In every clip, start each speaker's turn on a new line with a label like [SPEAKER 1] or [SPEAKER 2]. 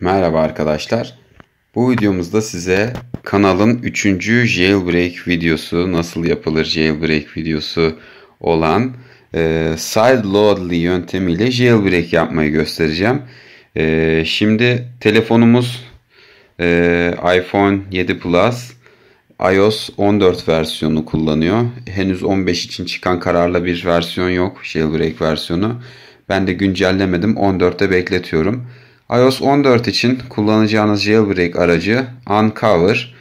[SPEAKER 1] Merhaba arkadaşlar. Bu videomuzda size kanalın 3. jailbreak videosu, nasıl yapılır jailbreak videosu olan e, sideloadly yöntemiyle jailbreak yapmayı göstereceğim. E, şimdi telefonumuz e, iPhone 7 Plus iOS 14 versiyonu kullanıyor. Henüz 15 için çıkan kararlı bir versiyon yok. Jailbreak versiyonu. Ben de güncellemedim. 14'te bekletiyorum iOS 14 için kullanacağınız jailbreak aracı Uncover.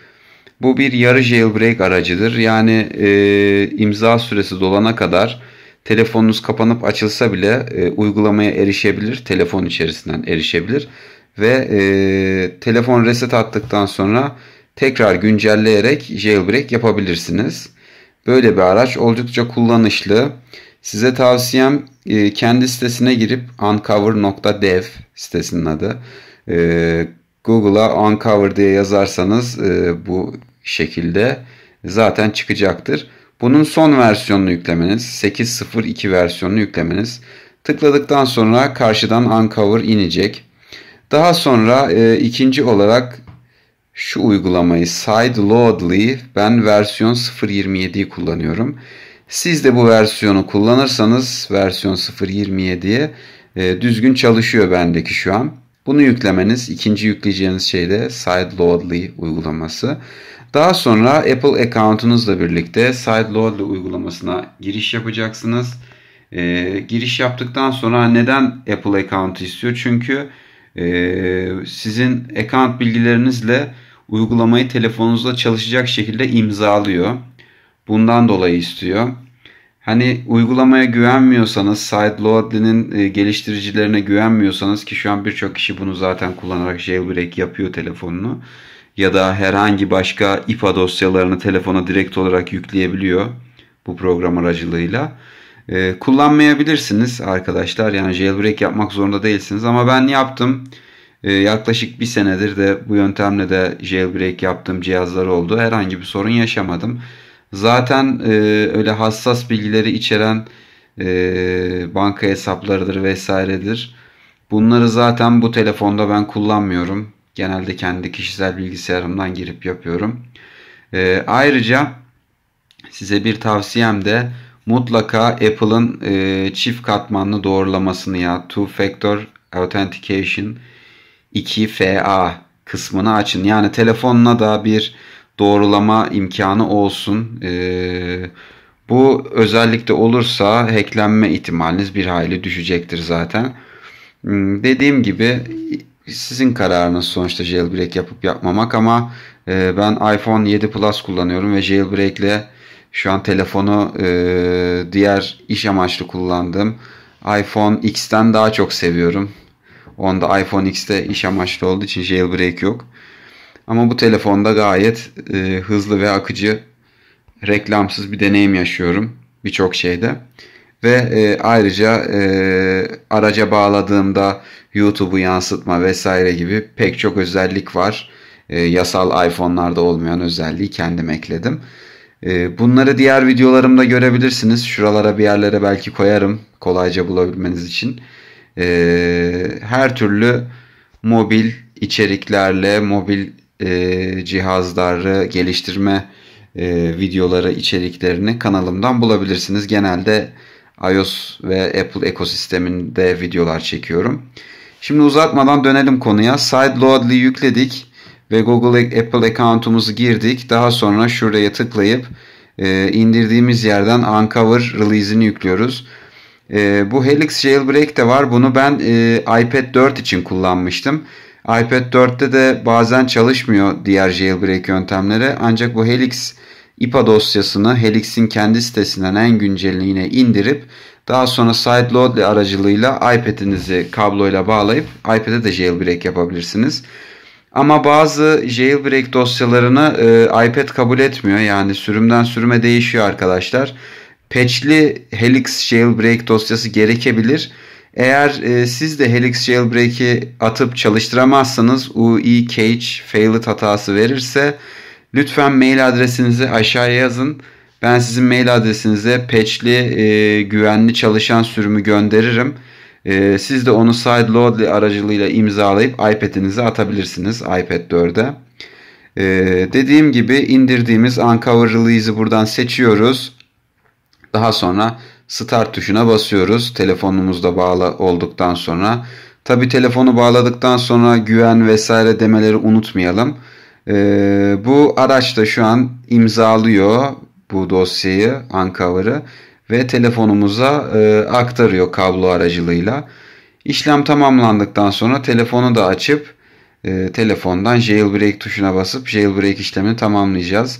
[SPEAKER 1] Bu bir yarı jailbreak aracıdır. Yani e, imza süresi dolana kadar telefonunuz kapanıp açılsa bile e, uygulamaya erişebilir. Telefon içerisinden erişebilir. Ve e, telefon reset attıktan sonra tekrar güncelleyerek jailbreak yapabilirsiniz. Böyle bir araç oldukça kullanışlı. Size tavsiyem e, kendi sitesine girip uncover.dev sitesinin adı. E, Google'a uncover diye yazarsanız e, bu şekilde zaten çıkacaktır. Bunun son versiyonunu yüklemeniz, 8.02 versiyonunu yüklemeniz. Tıkladıktan sonra karşıdan uncover inecek. Daha sonra ikinci olarak şu uygulamayı Sideloadly ben versiyon 0.27'yi kullanıyorum. Siz de bu versiyonu kullanırsanız versiyon 0.27'ye e, düzgün çalışıyor bendeki şu an. Bunu yüklemeniz ikinci yükleyeceğiniz şey de Sideloadly uygulaması. Daha sonra Apple account'unuzla birlikte Sideloadly uygulamasına giriş yapacaksınız. E, giriş yaptıktan sonra neden Apple account'u istiyor? Çünkü e, sizin account bilgilerinizle uygulamayı telefonunuzda çalışacak şekilde imzalıyor. Bundan dolayı istiyor. Hani uygulamaya güvenmiyorsanız, Side Loadly'nin e, geliştiricilerine güvenmiyorsanız ki şu an birçok kişi bunu zaten kullanarak jailbreak yapıyor telefonunu ya da herhangi başka IPA dosyalarını telefona direkt olarak yükleyebiliyor bu program aracılığıyla. E, kullanmayabilirsiniz arkadaşlar yani jailbreak yapmak zorunda değilsiniz ama ben yaptım. E, yaklaşık bir senedir de bu yöntemle de jailbreak yaptığım cihazlar oldu. Herhangi bir sorun yaşamadım zaten e, öyle hassas bilgileri içeren e, banka hesaplarıdır vesairedir. Bunları zaten bu telefonda ben kullanmıyorum. Genelde kendi kişisel bilgisayarımdan girip yapıyorum. E, ayrıca size bir tavsiyem de mutlaka Apple'ın e, çift katmanlı doğrulamasını ya Two Factor Authentication 2FA kısmını açın. Yani telefonla da bir doğrulama imkanı olsun. Ee, bu özellikle olursa hacklenme ihtimaliniz bir hayli düşecektir zaten. Hmm, dediğim gibi sizin kararınız sonuçta jailbreak yapıp yapmamak ama e, ben iPhone 7 Plus kullanıyorum ve jailbreak ile şu an telefonu e, diğer iş amaçlı kullandım. iPhone X'ten daha çok seviyorum. Onda iPhone X'te iş amaçlı olduğu için jailbreak yok. Ama bu telefonda gayet e, hızlı ve akıcı reklamsız bir deneyim yaşıyorum birçok şeyde. Ve e, ayrıca e, araca bağladığımda YouTube'u yansıtma vesaire gibi pek çok özellik var. E, yasal iPhone'larda olmayan özelliği kendim ekledim. E, bunları diğer videolarımda görebilirsiniz. Şuralara bir yerlere belki koyarım kolayca bulabilmeniz için. E, her türlü mobil içeriklerle, mobil e, cihazları geliştirme e, videoları içeriklerini kanalımdan bulabilirsiniz. Genelde iOS ve Apple ekosisteminde videolar çekiyorum. Şimdi uzatmadan dönelim konuya. Sideload'lı yükledik ve Google Apple account'umuzu girdik. Daha sonra şuraya tıklayıp e, indirdiğimiz yerden Uncover release'ini yüklüyoruz. E, bu Helix Jailbreak de var. Bunu ben e, iPad 4 için kullanmıştım iPad 4'te de bazen çalışmıyor diğer jailbreak yöntemleri. Ancak bu Helix IPA dosyasını Helix'in kendi sitesinden en güncelliğine indirip daha sonra sideload aracılığıyla iPad'inizi kabloyla bağlayıp iPad'e de jailbreak yapabilirsiniz. Ama bazı jailbreak dosyalarını e, iPad kabul etmiyor. Yani sürümden sürüme değişiyor arkadaşlar. Patch'li Helix jailbreak dosyası gerekebilir. Eğer e, siz de Helix Jailbreak'i atıp çalıştıramazsanız UI Cage failed hatası verirse lütfen mail adresinizi aşağıya yazın. Ben sizin mail adresinize patchli e, güvenli çalışan sürümü gönderirim. E, siz de onu sideloadly aracılığıyla imzalayıp iPad'inize atabilirsiniz iPad 4'e. E, dediğim gibi indirdiğimiz Uncover Release'i buradan seçiyoruz. Daha sonra start tuşuna basıyoruz. Telefonumuzda bağlı olduktan sonra. Tabi telefonu bağladıktan sonra güven vesaire demeleri unutmayalım. Ee, bu araç da şu an imzalıyor bu dosyayı, Uncover'ı ve telefonumuza e, aktarıyor kablo aracılığıyla. İşlem tamamlandıktan sonra telefonu da açıp e, telefondan jailbreak tuşuna basıp jailbreak işlemini tamamlayacağız.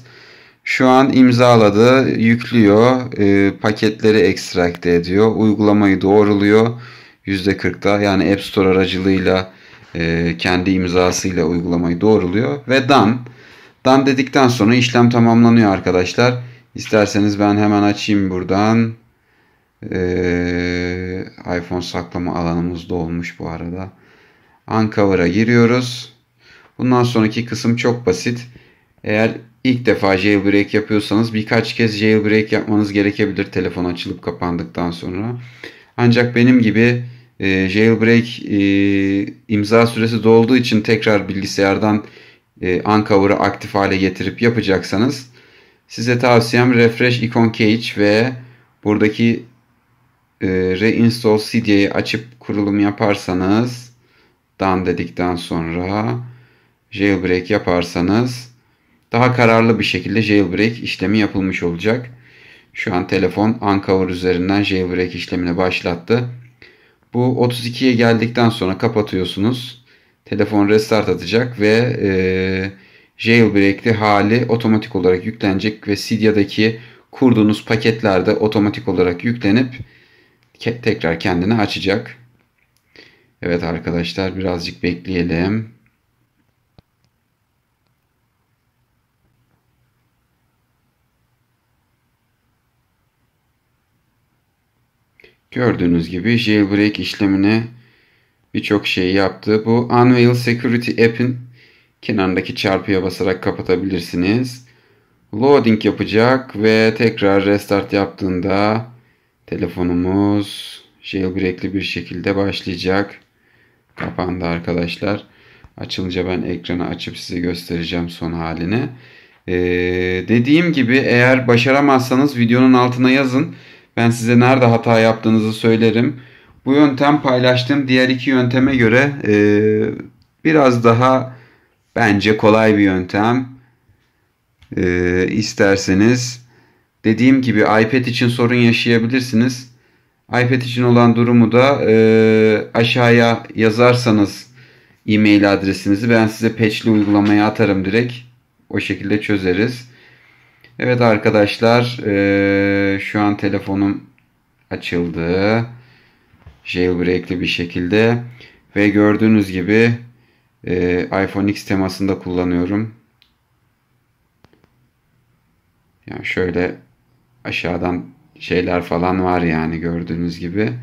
[SPEAKER 1] Şu an imzaladı, yüklüyor, e, paketleri ekstrakte ediyor, uygulamayı doğruluyor. %40'da yani App Store aracılığıyla e, kendi imzasıyla uygulamayı doğruluyor ve done. Done dedikten sonra işlem tamamlanıyor arkadaşlar. İsterseniz ben hemen açayım buradan. Ee, iPhone saklama alanımız dolmuş bu arada. Uncover'a giriyoruz. Bundan sonraki kısım çok basit. Eğer İlk defa jailbreak yapıyorsanız birkaç kez jailbreak yapmanız gerekebilir telefon açılıp kapandıktan sonra. Ancak benim gibi e, jailbreak e, imza süresi dolduğu için tekrar bilgisayardan e, uncover'ı aktif hale getirip yapacaksanız size tavsiyem refresh icon cage ve buradaki e, reinstall CD'yi açıp kurulum yaparsanız dan dedikten sonra jailbreak yaparsanız daha kararlı bir şekilde jailbreak işlemi yapılmış olacak. Şu an telefon Uncover üzerinden jailbreak işlemini başlattı. Bu 32'ye geldikten sonra kapatıyorsunuz. Telefon restart atacak ve e, jailbreak'li hali otomatik olarak yüklenecek ve Cydia'daki kurduğunuz paketler de otomatik olarak yüklenip ke tekrar kendini açacak. Evet arkadaşlar birazcık bekleyelim. Gördüğünüz gibi jailbreak işlemine birçok şey yaptı. Bu Unveil Security App'in kenarındaki çarpıya basarak kapatabilirsiniz. Loading yapacak ve tekrar restart yaptığında telefonumuz jailbreak'li bir şekilde başlayacak. Kapandı arkadaşlar. Açılınca ben ekranı açıp size göstereceğim son halini. Ee, dediğim gibi eğer başaramazsanız videonun altına yazın. Ben size nerede hata yaptığınızı söylerim. Bu yöntem paylaştığım diğer iki yönteme göre e, biraz daha bence kolay bir yöntem. E, isterseniz dediğim gibi iPad için sorun yaşayabilirsiniz. iPad için olan durumu da e, aşağıya yazarsanız e-mail adresinizi ben size patchli uygulamaya atarım direkt. O şekilde çözeriz. Evet arkadaşlar şu an telefonum açıldı. Jailbreak'li bir şekilde. Ve gördüğünüz gibi iPhone X temasında kullanıyorum. Yani şöyle aşağıdan şeyler falan var yani gördüğünüz gibi.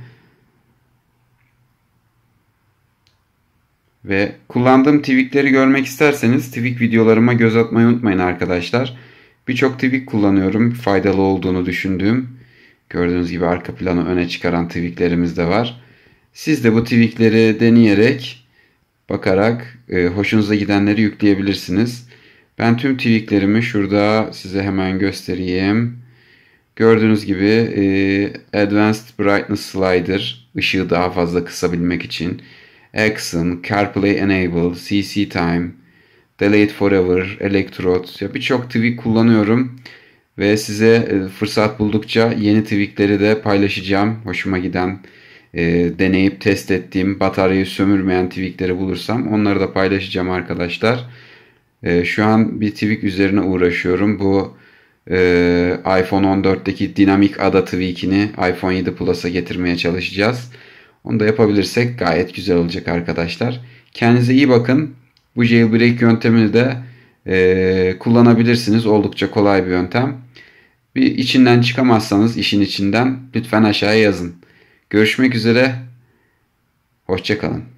[SPEAKER 1] Ve kullandığım tweakleri görmek isterseniz tweak videolarıma göz atmayı unutmayın arkadaşlar. Birçok tweak kullanıyorum. Faydalı olduğunu düşündüğüm. Gördüğünüz gibi arka planı öne çıkaran tweaklerimiz de var. Siz de bu tweakleri deneyerek, bakarak e, hoşunuza gidenleri yükleyebilirsiniz. Ben tüm tweaklerimi şurada size hemen göstereyim. Gördüğünüz gibi e, Advanced Brightness Slider ışığı daha fazla kısabilmek için Action, CarPlay Enabled CC Time, Delayed Forever, Electrode ya birçok tweak kullanıyorum ve size e, fırsat buldukça yeni tweakleri de paylaşacağım. Hoşuma giden, e, deneyip test ettiğim, bataryayı sömürmeyen tweakleri bulursam onları da paylaşacağım arkadaşlar. E, şu an bir tweak üzerine uğraşıyorum. Bu e, iPhone 14'teki Dynamic ada tweakini iPhone 7 Plus'a getirmeye çalışacağız. Onu da yapabilirsek gayet güzel olacak arkadaşlar. Kendinize iyi bakın. Bu jailbreak yöntemini de e, kullanabilirsiniz. Oldukça kolay bir yöntem. Bir içinden çıkamazsanız işin içinden lütfen aşağıya yazın. Görüşmek üzere. Hoşçakalın.